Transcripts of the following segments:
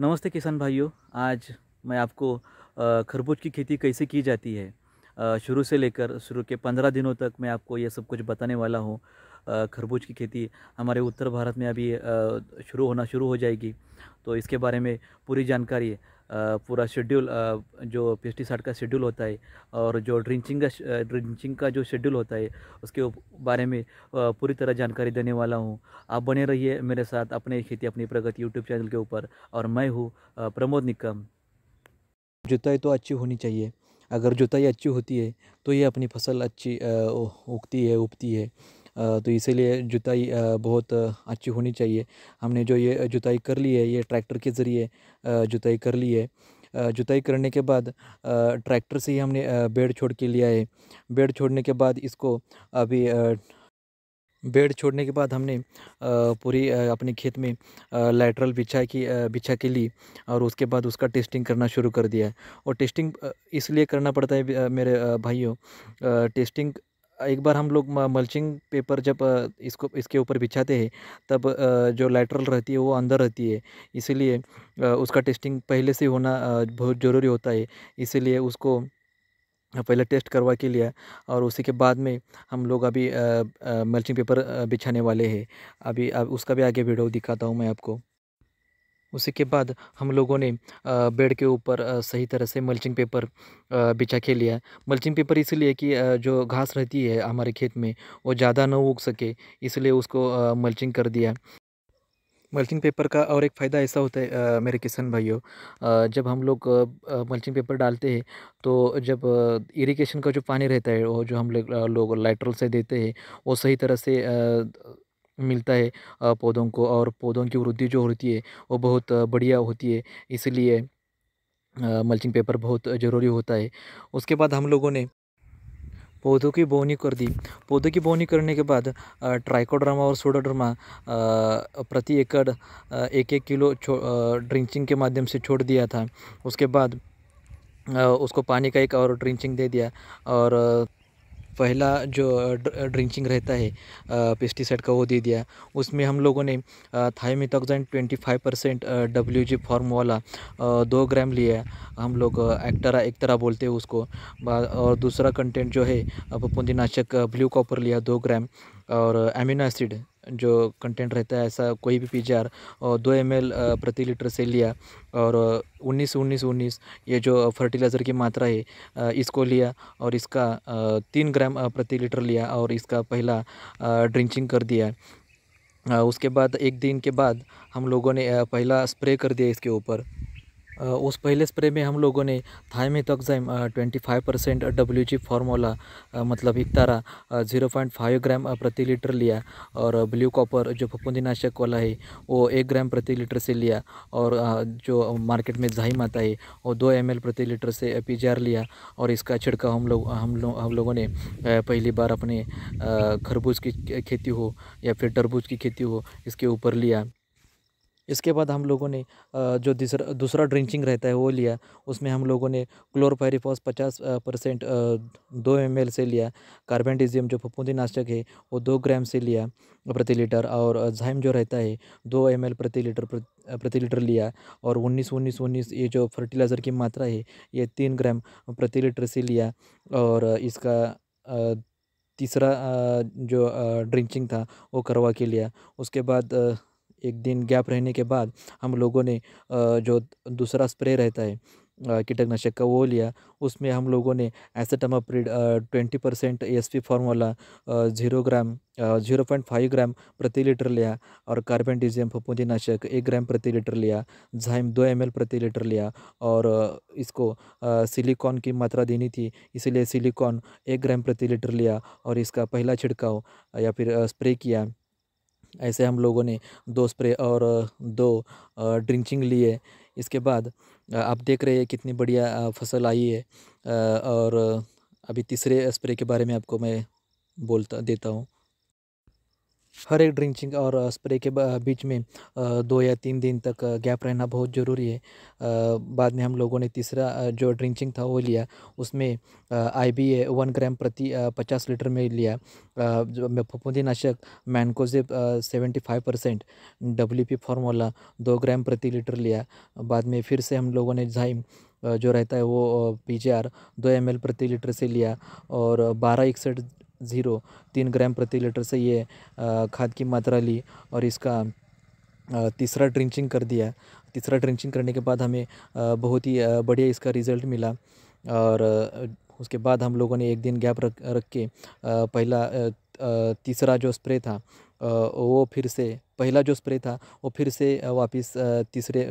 नमस्ते किसान भाइयों आज मैं आपको खरबूज की खेती कैसे की जाती है शुरू से लेकर शुरू के पंद्रह दिनों तक मैं आपको यह सब कुछ बताने वाला हूँ खरबूज की खेती हमारे उत्तर भारत में अभी शुरू होना शुरू हो जाएगी तो इसके बारे में पूरी जानकारी पूरा शेड्यूल जो पेस्टिसाइड का शेड्यूल होता है और जो ड्रिंचिंग का ड्रिंचिंग का जो शेड्यूल होता है उसके बारे में पूरी तरह जानकारी देने वाला हूँ आप बने रहिए मेरे साथ अपने खेती अपनी प्रगति यूट्यूब चैनल के ऊपर और मैं हूँ प्रमोद निकम जुताई तो अच्छी होनी चाहिए अगर जुताई अच्छी होती है तो ये अपनी फसल अच्छी उगती है उगती है तो इसीलिए जुताई बहुत अच्छी होनी चाहिए हमने जो ये जुताई कर ली है ये ट्रैक्टर के ज़रिए जुताई कर ली है जुताई करने के बाद ट्रैक्टर से ही हमने बेड छोड़ के लिया है बेड छोड़ने के बाद इसको अभी बेड छोड़ने के बाद हमने पूरी अपने खेत में लेटरल बिछा की बिछा के ली और उसके बाद उसका टेस्टिंग करना शुरू कर दिया और टेस्टिंग इसलिए करना पड़ता है मेरे भाइयों टेस्टिंग एक बार हम लोग मल्चिंग पेपर जब इसको इसके ऊपर बिछाते हैं तब जो लेटरल रहती है वो अंदर रहती है इसीलिए उसका टेस्टिंग पहले से होना बहुत ज़रूरी होता है इसीलिए उसको पहले टेस्ट करवा के लिया और उसी के बाद में हम लोग अभी मल्चिंग पेपर बिछाने वाले हैं अभी अब उसका भी आगे वीडियो दिखाता हूँ मैं आपको उसी के बाद हम लोगों ने बेड के ऊपर सही तरह से मल्चिंग पेपर बिछा के लिया मल्चिंग पेपर इसलिए कि जो घास रहती है हमारे खेत में वो ज़्यादा ना उग सके इसलिए उसको मल्चिंग कर दिया मल्चिंग पेपर का और एक फ़ायदा ऐसा होता है आ, मेरे किसान भाइयों जब हम लोग मल्चिंग पेपर डालते हैं तो जब इरिगेशन का जो पानी रहता है वो जो हम लोग लो, लाइट्रोल से देते हैं वो सही तरह से आ, मिलता है पौधों को और पौधों की वृद्धि जो होती है वो बहुत बढ़िया होती है इसलिए मल्चिंग पेपर बहुत ज़रूरी होता है उसके बाद हम लोगों ने पौधों की बोनी कर दी पौधों की बोनी करने के बाद ट्राइकोड्रामा और सोडोड्रामा प्रति एकड़ एक एक किलो ड्रिंचिंग के माध्यम से छोड़ दिया था उसके बाद उसको पानी का एक और ड्रिंचिंग दे दिया और पहला जो ड्रिंकिंग रहता है पेस्टिसाइड का वो दे दिया उसमें हम लोगों ने thiamethoxam twenty five percent W G form वाला दो ग्राम लिया हम लोग एक्टरा तरह बोलते हैं उसको और दूसरा कंटेंट जो है पुंजीनाशक ब्लू कॉपर लिया दो ग्राम और एमिनो एसिड जो कंटेंट रहता है ऐसा कोई भी पी और दो एम प्रति लीटर से लिया और उन्नीस उन्नीस उन्नीस ये जो फर्टिलाइज़र की मात्रा है इसको लिया और इसका तीन ग्राम प्रति लीटर लिया और इसका पहला ड्रिंचिंग कर दिया उसके बाद एक दिन के बाद हम लोगों ने पहला स्प्रे कर दिया इसके ऊपर उस पहले स्प्रे में हम लोगों ने thiamethoxam twenty five percent W G formula मतलब इकतारा ज़ीरो पॉइंट फाइव ग्राम प्रति लीटर लिया और ब्लू कॉपर जो नाशक वाला है वो एक ग्राम प्रति लीटर से लिया और जो मार्केट में जाहिम आता है वो दो एम प्रति लीटर से पी लिया और इसका छिड़काव हम लोग हम लोग हम लोगों ने पहली बार अपने खरबूज की खेती हो या फिर तरबूज की खेती हो इसके ऊपर लिया इसके बाद हम लोगों ने जो दूसरा दूसरा ड्रिंचिंग रहता है वो लिया उसमें हम लोगों ने क्लोरपायरीफॉस पचास परसेंट दो एम से लिया कार्बेंटिजियम जो फफूंदी नाशक है वो दो ग्राम से लिया प्रति लीटर और जाइम जो रहता है दो एम प्रति लीटर प्रति लीटर लिया और उन्नीस उन्नीस उन्नीस ये जो फर्टिलाइज़र की मात्रा है ये तीन ग्राम प्रति लीटर से लिया और इसका तीसरा जो ड्रिंचिंग था वो करवा के लिया उसके बाद एक दिन गैप रहने के बाद हम लोगों ने जो दूसरा स्प्रे रहता है कीटकनाशक का वो लिया उसमें हम लोगों ने acetamiprid twenty percent S P formula zero gram zero point five gram प्रति लीटर लिया और कार्बन डिजियम नाशक एक ग्राम प्रति लीटर लिया झाइम दो एम प्रति लीटर लिया और इसको सिलिकॉन की मात्रा देनी थी इसीलिए सिलिकॉन एक ग्राम प्रति लीटर लिया और इसका पहला छिड़काव या फिर स्प्रे किया ऐसे हम लोगों ने दो स्प्रे और दो ड्रिंचिंग लिए इसके बाद आप देख रहे हैं कितनी बढ़िया फसल आई है और अभी तीसरे स्प्रे के बारे में आपको मैं बोलता देता हूँ हर एक ड्रिंचिंग और स्प्रे के बीच में दो या तीन दिन तक गैप रहना बहुत ज़रूरी है बाद में हम लोगों ने तीसरा जो ड्रिंचिंग था वो लिया उसमें आई बी ए वन ग्राम प्रति पचास लीटर में लिया नाशक mancozeb seventy five percent W P formula दो ग्राम प्रति लीटर लिया बाद में फिर से हम लोगों ने जाइम जो रहता है वो पी जे आर दो एम एल प्रति लीटर से लिया और बारह इकसठ ज़ीरो तीन ग्राम प्रति लीटर से ये खाद की मात्रा ली और इसका तीसरा ड्रिंचिंग कर दिया तीसरा ड्रिंचिंग करने के बाद हमें बहुत ही बढ़िया इसका रिज़ल्ट मिला और उसके बाद हम लोगों ने एक दिन गैप रख रख के पहला तीसरा जो स्प्रे था वो फिर से पहला जो स्प्रे था वो फिर से वापस तीसरे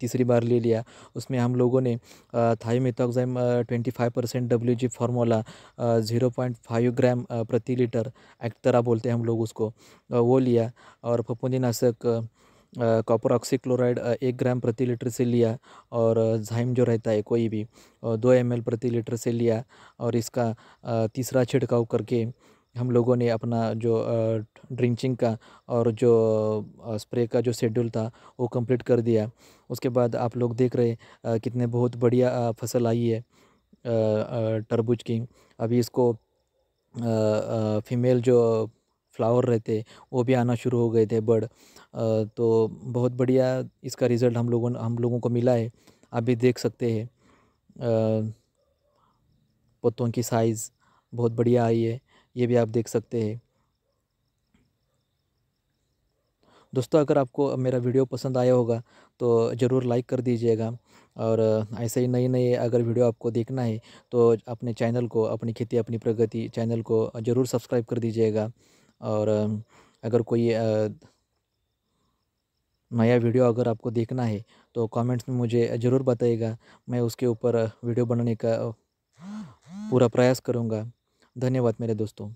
तीसरी बार ले लिया उसमें हम लोगों ने thiamethoxam twenty five percent W G formula zero point five gram प्रति लीटर एक्टरा बोलते हैं हम लोग उसको वो लिया और फफूंदीनाशक कॉपर ऑक्सीक्लोराइड एक ग्राम प्रति लीटर से लिया और झाइम जो रहता है कोई भी दो एम प्रति लीटर से लिया और इसका तीसरा छिड़काव करके हम लोगों ने अपना जो ड्रिंचिंग का और जो स्प्रे का जो शेड्यूल था वो कंप्लीट कर दिया उसके बाद आप लोग देख रहे कितने बहुत बढ़िया फसल आई है तरबूज की अभी इसको फीमेल जो फ्लावर रहते वो भी आना शुरू हो गए थे बर्ड तो बहुत बढ़िया इसका रिज़ल्ट हम लोगों हम लोगों को मिला है आप भी देख सकते हैं पत्तों की साइज़ बहुत बढ़िया आई है ये भी आप देख सकते हैं दोस्तों अगर आपको मेरा वीडियो पसंद आया होगा तो ज़रूर लाइक कर दीजिएगा और ऐसे ही नई नए अगर वीडियो आपको देखना है तो अपने चैनल को अपनी खेती अपनी प्रगति चैनल को ज़रूर सब्सक्राइब कर दीजिएगा और अगर कोई नया वीडियो अगर आपको देखना है तो कमेंट्स में मुझे ज़रूर बताइएगा मैं उसके ऊपर वीडियो बनाने का पूरा प्रयास करूँगा धन्यवाद मेरे दोस्तों